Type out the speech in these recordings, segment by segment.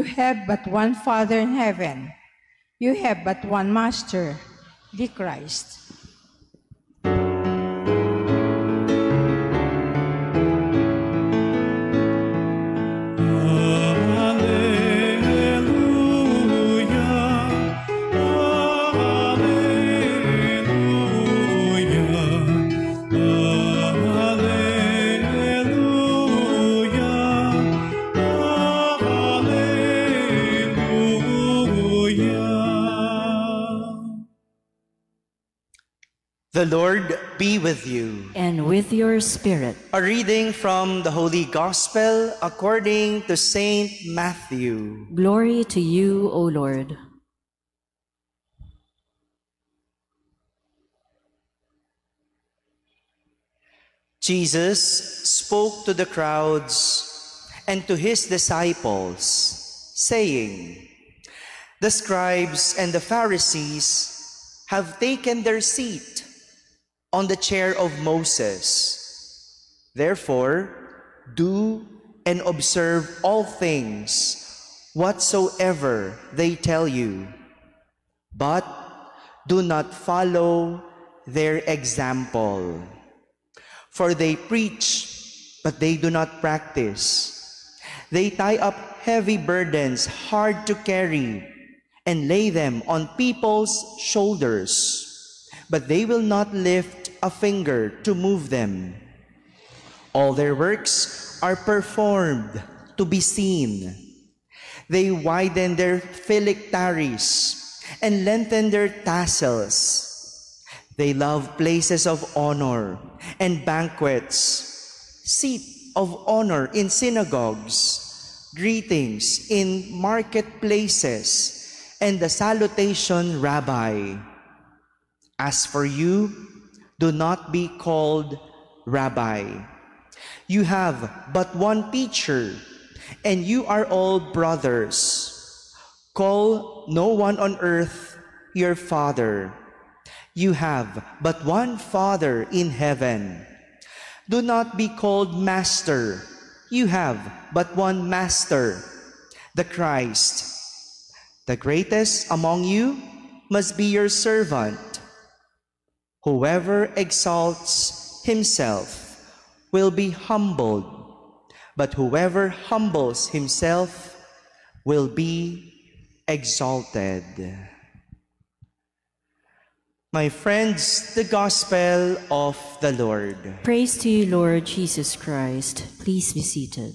You have but one Father in heaven. You have but one Master, the Christ. The Lord be with you. And with your spirit. A reading from the Holy Gospel according to St. Matthew. Glory to you, O Lord. Jesus spoke to the crowds and to his disciples, saying, The scribes and the Pharisees have taken their seat on the chair of Moses. Therefore, do and observe all things whatsoever they tell you, but do not follow their example. For they preach, but they do not practice. They tie up heavy burdens hard to carry and lay them on people's shoulders, but they will not lift a finger to move them. All their works are performed to be seen. They widen their phylacteries and lengthen their tassels. They love places of honor and banquets, seat of honor in synagogues, greetings in marketplaces, and the salutation, Rabbi. As for you, do not be called Rabbi. You have but one teacher, and you are all brothers. Call no one on earth your father. You have but one Father in heaven. Do not be called Master. You have but one Master, the Christ. The greatest among you must be your servant. Whoever exalts himself will be humbled, but whoever humbles himself will be exalted. My friends, the gospel of the Lord. Praise to you, Lord Jesus Christ. Please be seated.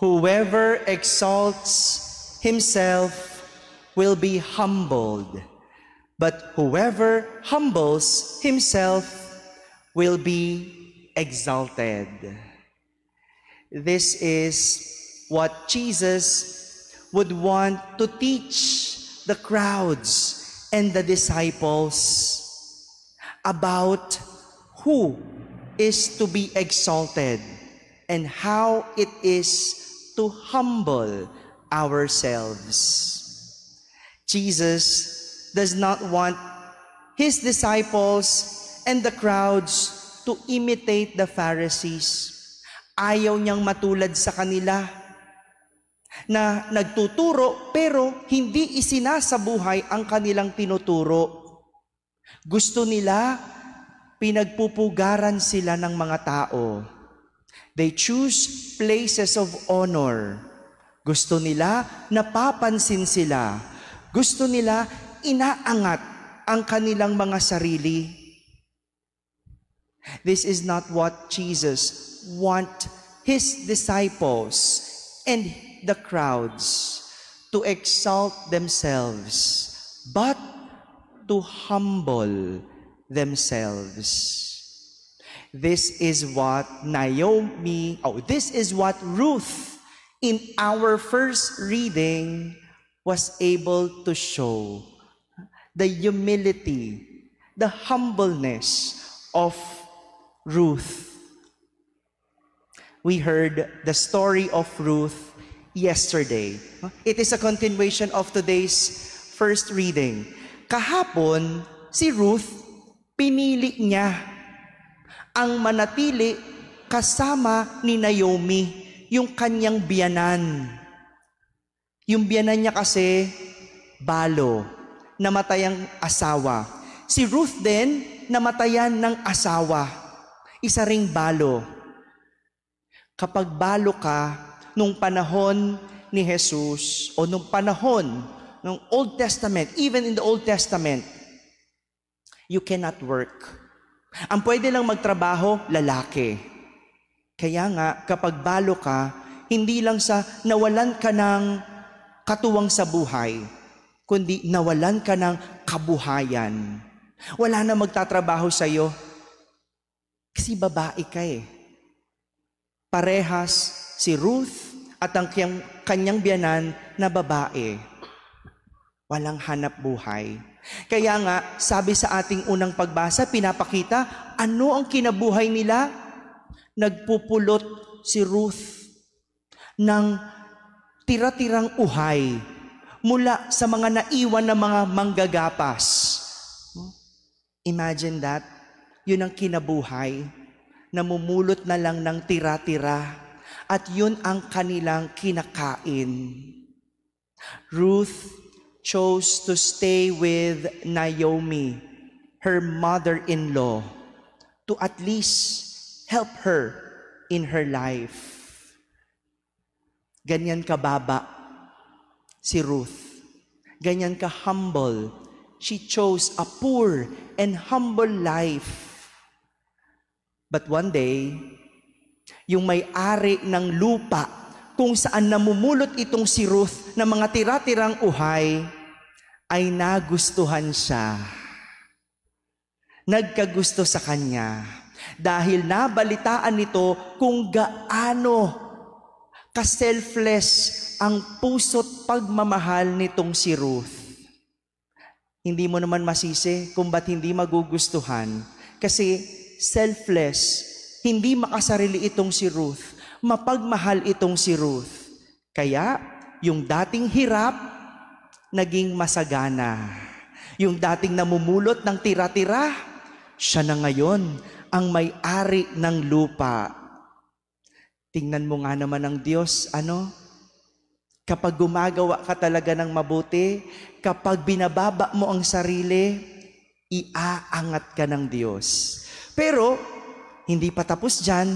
Whoever exalts himself will be humbled, but whoever humbles himself will be exalted. This is what Jesus would want to teach the crowds and the disciples about who is to be exalted and how it is to humble ourselves. Jesus does not want his disciples and the crowds to imitate the Pharisees. Ayaw niyang matulad sa kanila na nagtuturo pero hindi isinasabuhay ang kanilang tinuturo. Gusto nila pinagpupugaran sila ng mga tao They choose places of honor. Gusto nila napapansin sila. Gusto nila inaangat ang kanilang mga sarili. This is not what Jesus want his disciples and the crowds to exalt themselves, but to humble themselves. This is what Naomi, oh, this is what Ruth in our first reading was able to show the humility, the humbleness of Ruth. We heard the story of Ruth yesterday. It is a continuation of today's first reading. Kahapon, si Ruth, pinili niya ang manatili kasama ni Naomi, yung kanyang biyanan. Yung biyanan niya kasi, balo, namatay ang asawa. Si Ruth din, namatayan ng asawa. Isa ring balo. Kapag balo ka, nung panahon ni Jesus, o nung panahon ng Old Testament, even in the Old Testament, you cannot work. Ang pwede lang magtrabaho, lalaki. Kaya nga, kapag balo ka, hindi lang sa nawalan ka ng katuwang sa buhay, kundi nawalan ka ng kabuhayan. Wala na magtatrabaho sa'yo kasi babae ka eh. Parehas si Ruth at ang kanyang, kanyang biyanan na babae. Walang hanap buhay. Kaya nga, sabi sa ating unang pagbasa, pinapakita ano ang kinabuhay nila. Nagpupulot si Ruth ng tira-tirang uhay mula sa mga naiwan na mga manggagapas. Imagine that. Yun ang kinabuhay. Namumulot na lang ng tira-tira. At yun ang kanilang kinakain. Ruth chose to stay with Naomi, her mother-in-law, to at least help her in her life. Ganyan kababa si Ruth. Ganyan ka humble. She chose a poor and humble life. But one day, yung may-ari ng lupa kung saan namumulot itong si Ruth na mga tiratirang uhay, ay nagustuhan siya. Nagkagusto sa kanya dahil nabalitaan nito kung gaano ka-selfless ang puso't pagmamahal nitong si Ruth. Hindi mo naman masisi kung ba't hindi magugustuhan. Kasi selfless, hindi makasarili itong si Ruth mapagmahal itong si Ruth. Kaya, yung dating hirap, naging masagana. Yung dating namumulot ng tira-tira, siya na ngayon ang may-ari ng lupa. Tingnan mo nga naman ng Diyos, ano? Kapag gumagawa ka talaga ng mabuti, kapag binababa mo ang sarili, iaangat ka ng Diyos. Pero, hindi pa tapos dyan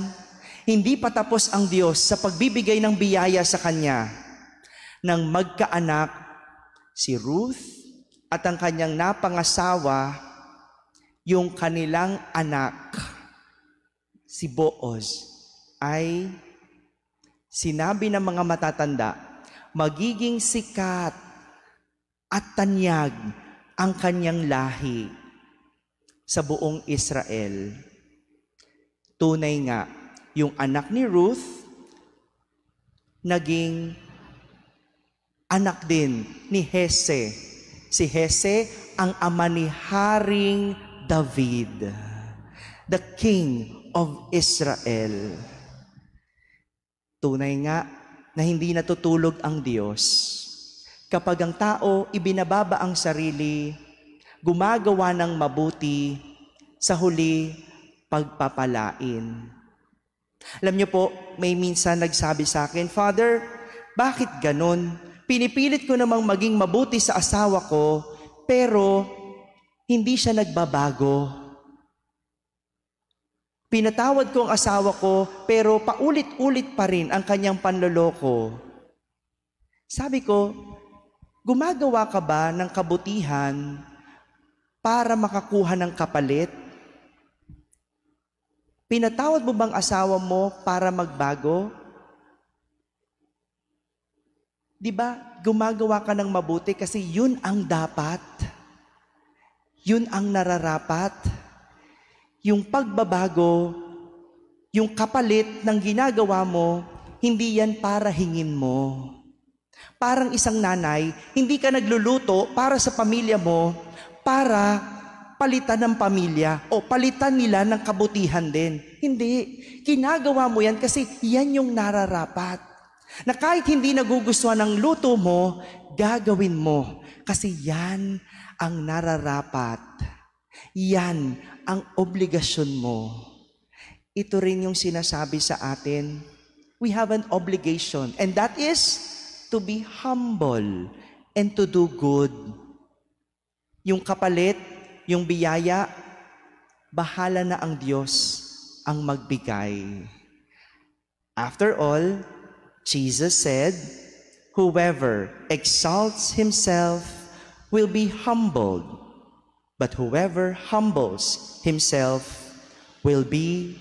hindi pa tapos ang Diyos sa pagbibigay ng biyaya sa kanya ng magkaanak si Ruth at ang kanyang napangasawa yung kanilang anak si Booz ay sinabi ng mga matatanda magiging sikat at tanyag ang kanyang lahi sa buong Israel. Tunay nga yung anak ni Ruth naging anak din ni Hese. Si Hese ang ama ni Haring David, the King of Israel. Tunay nga na hindi natutulog ang Diyos. Kapag ang tao ibinababa ang sarili, gumagawa ng mabuti, sa huli, pagpapalain. Alam niyo po, may minsan nagsabi sa akin, Father, bakit ganon? Pinipilit ko namang maging mabuti sa asawa ko, pero hindi siya nagbabago. Pinatawad ko ang asawa ko, pero paulit-ulit pa rin ang kanyang panloloko. Sabi ko, gumagawa ka ba ng kabutihan para makakuha ng kapalit? Pinatawad mo bang asawa mo para magbago? Di ba, gumagawa ka ng mabuti kasi yun ang dapat. Yun ang nararapat. Yung pagbabago, yung kapalit ng ginagawa mo, hindi yan para hingin mo. Parang isang nanay, hindi ka nagluluto para sa pamilya mo, para palitan ng pamilya o palitan nila ng kabutihan din. Hindi. Kinagawa mo yan kasi yan yung nararapat. Na kahit hindi nagugustuhan ng luto mo, gagawin mo. Kasi yan ang nararapat. Yan ang obligasyon mo. Ito rin yung sinasabi sa atin. We have an obligation and that is to be humble and to do good. Yung kapalit, yung biyaya, bahala na ang Diyos ang magbigay. After all, Jesus said, Whoever exalts himself will be humbled, but whoever humbles himself will be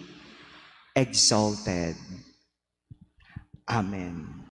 exalted. Amen.